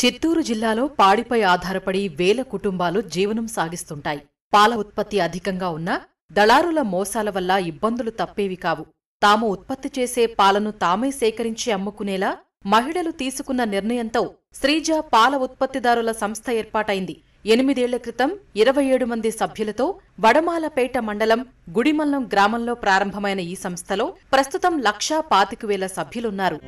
చిత్తూరు జిల్లాలో పాడిపై ఆధారపడి వేల కుటుంబాలు జీవనం సాగిస్తుంటాయి పాల ఉత్పత్తి అధికంగా ఉన్నా దళారుల మోసాల వల్ల ఇబ్బందులు తప్పేవి కావు తాము ఉత్పత్తి చేసే పాలను తామే సేకరించి అమ్ముకునేలా మహిళలు తీసుకున్న నిర్ణయంతో శ్రీజ పాల ఉత్పత్తిదారుల సంస్థ ఏర్పాటైంది ఎనిమిదేళ్ల క్రితం ఇరవై ఏడు మంది సభ్యులతో వడమాలపేట మండలం గుడిమల్లం గ్రామంలో ప్రారంభమైన ఈ సంస్థలో ప్రస్తుతం లక్షా పాతిక వేల సభ్యులున్నారు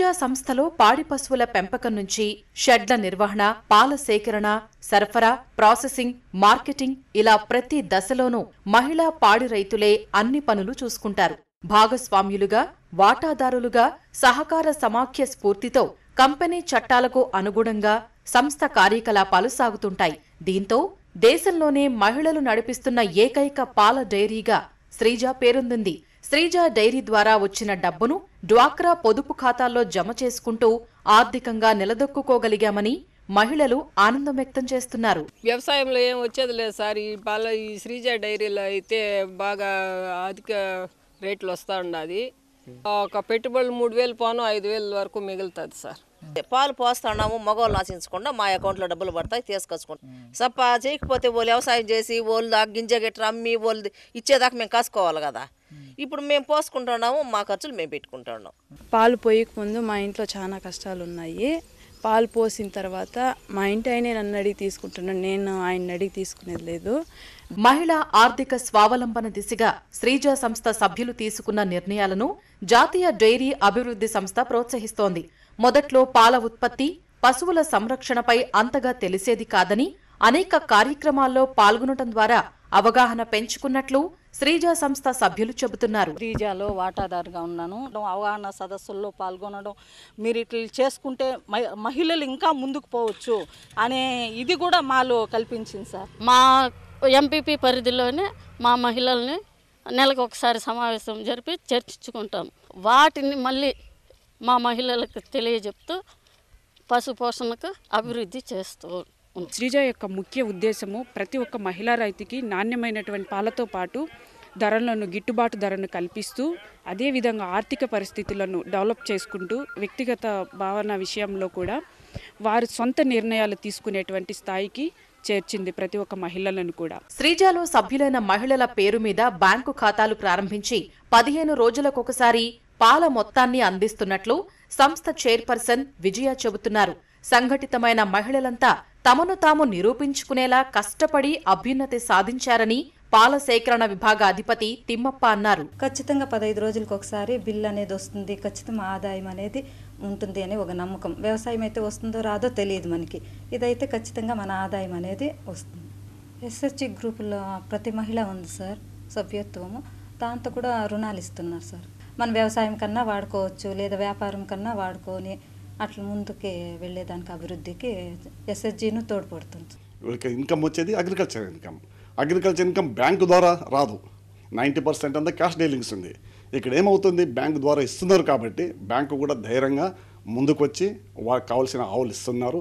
గిరిజా సంస్థలో పాడి పశువుల పెంపకం నుంచి షెడ్ల నిర్వహణ పాల సేకరణ సరఫరా ప్రాసెసింగ్ మార్కెటింగ్ ఇలా ప్రతి దశలోనూ మహిళా పాడి రైతులే అన్ని పనులు చూసుకుంటారు భాగస్వామ్యులుగా వాటాదారులుగా సహకార సమాఖ్య స్ఫూర్తితో కంపెనీ చట్టాలకు అనుగుణంగా సంస్థ కార్యకలాపాలు సాగుతుంటాయి దీంతో దేశంలోనే మహిళలు నడిపిస్తున్న ఏకైక పాల డైరీగా శ్రీజ పేరొందింది శ్రీజ డైరీ ద్వారా వచ్చిన డబ్బును డ్వాక్రా పొదుపు ఖాతాల్లో జమ చేసుకుంటూ ఆర్థికంగా నిలదొక్కుకోగలిగామని మహిళలు ఆనందం వ్యక్తం చేస్తున్నారు వ్యవసాయంలో ఏం వచ్చేది లేదు సార్ ఈ పాల ఈ శ్రీజ డైరీలో అయితే బాగా అధిక రేట్లు వస్తూ ఉండాలి ఒక పెట్టుబడులు మూడు వేలు పోను ఐదు వేలు వరకు మిగులుతుంది సార్ పాలు పోస్తున్నాము మగవాళ్ళు ఆశించకుండా మా అకౌంట్లో డబ్బులు పడతాయి తీసుకొచ్చుకుంటాం సప్ప చేయకపోతే వాళ్ళు వ్యవసాయం చేసి వాళ్ళు ఆ గింజ గట్రా అమ్మి వాళ్ళు ఇచ్చేదాకా మేము కాసుకోవాలి కదా ఇప్పుడు మేము పోసుకుంటున్నాము మా ఖర్చులు మేము పెట్టుకుంటున్నాం పాలు పోయకముందు మా ఇంట్లో చాలా కష్టాలు ఉన్నాయి పాలు పోసిన తర్వాత మా ఇంటి ఆయన నన్ను అడిగి తీసుకుంటున్నాను నేను ఆయన అడిగి తీసుకునేది లేదు మహిళ ఆర్థిక స్వావలంబన దిశగా శ్రీజ సంస్థ సభ్యులు తీసుకున్న నిర్ణయాలను జాతీయ డైరీ అభివృద్ధి సంస్థ ప్రోత్సహిస్తోంది మొదట్లో పాల ఉత్పత్తి పశువుల సంరక్షణపై అంతగా తెలిసేది కాదని అనేక కార్యక్రమాల్లో పాల్గొనటం ద్వారా అవగాహన పెంచుకున్నట్లు శ్రీజ సంస్థ సభ్యులు చెబుతున్నారు శ్రీజాలో వాటాదారుగా ఉన్నాను అవగాహన సదస్సుల్లో పాల్గొనడం మీరు ఇట్లా చేసుకుంటే మహిళలు ఇంకా ముందుకు పోవచ్చు అనే ఇది కూడా మాలో కల్పించింది సార్ మా ఎంపీపీ పరిధిలోనే మా మహిళల్ని నెలకు ఒకసారి సమావేశం జరిపి చర్చించుకుంటాం వాటిని మళ్ళీ మా మహిళలకు తెలియజెప్తూ పశు పోషణకు అభివృద్ధి చేస్తూ శ్రీజ యొక్క ముఖ్య ఉద్దేశము ప్రతి ఒక్క మహిళా రైతుకి నాణ్యమైనటువంటి పాలతో పాటు ధరలను గిట్టుబాటు ధరను కల్పిస్తూ అదేవిధంగా ఆర్థిక పరిస్థితులను డెవలప్ చేసుకుంటూ వ్యక్తిగత భావన విషయంలో కూడా వారు సొంత నిర్ణయాలు తీసుకునేటువంటి స్థాయికి చేర్చింది ప్రతి ఒక్క మహిళలను కూడా శ్రీజాలో సభ్యులైన మహిళల పేరు మీద బ్యాంకు ఖాతాలు ప్రారంభించి పదిహేను రోజులకొకసారి పాల మొత్తాన్ని అందిస్తున్నట్లు సంస్థ చైర్పర్సన్ విజయ చెబుతున్నారు సంఘటితమైన మహిళలంతా తమను తాము నిరూపించుకునేలా కష్టపడి అభ్యున్నతి సాధించారని పాల సేకరణ విభాగ అధిపతి తిమ్మప్ప అన్నారు ఖచ్చితంగా పదహైదు రోజులకు ఒకసారి బిల్ అనేది వస్తుంది ఖచ్చితంగా ఆదాయం అనేది ఉంటుంది అని ఒక నమ్మకం వ్యవసాయం అయితే వస్తుందో రాదో తెలియదు మనకి ఇదైతే ఖచ్చితంగా మన ఆదాయం అనేది వస్తుంది ఎస్ఎస్జి గ్రూపులో ప్రతి మహిళ ఉంది సార్ సభ్యత్వము దాంతో కూడా రుణాలు ఇస్తున్నారు సార్ మన వ్యవసాయం కన్నా వాడుకోవచ్చు లేదా వ్యాపారం కన్నా వాడుకొని అట్లా ముందుకే వెళ్ళేదానికి అభివృద్ధికి ఎస్ఎస్జీను తోడ్పడుతుంది వీళ్ళకి ఇన్కమ్ వచ్చేది agriculture income agriculture income bank ద్వారా రాదు నైంటీ పర్సెంట్ అంతా క్యాష్ డీలింగ్స్ ఉంది ఇక్కడ ఏమవుతుంది బ్యాంకు ద్వారా ఇస్తున్నారు కాబట్టి బ్యాంకు కూడా ధైర్యంగా ముందుకొచ్చి వాళ్ళకి కావాల్సిన ఆవులు ఇస్తున్నారు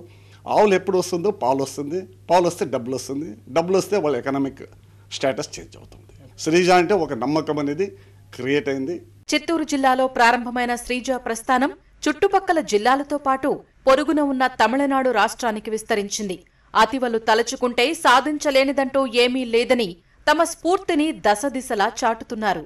ఆవులు ఎప్పుడు వస్తుందో పాలు వస్తుంది పాలు వస్తే డబ్బులు వస్తుంది డబ్బులు వస్తే వాళ్ళ ఎకనామిక్ స్టేటస్ చేంజ్ అవుతుంది శ్రీజ అంటే ఒక నమ్మకం అనేది క్రియేట్ అయింది చిత్తూరు జిల్లాలో ప్రారంభమైన శ్రీజ ప్రస్థానం చుట్టుపక్కల జిల్లాలతో పాటు పొరుగున ఉన్న తమిళనాడు రాష్ట్రానికి విస్తరించింది అతివలు తలచుకుంటే సాధించలేనిదంటూ ఏమీ లేదని తమ స్ఫూర్తిని దశదిశలా చాటుతున్నారు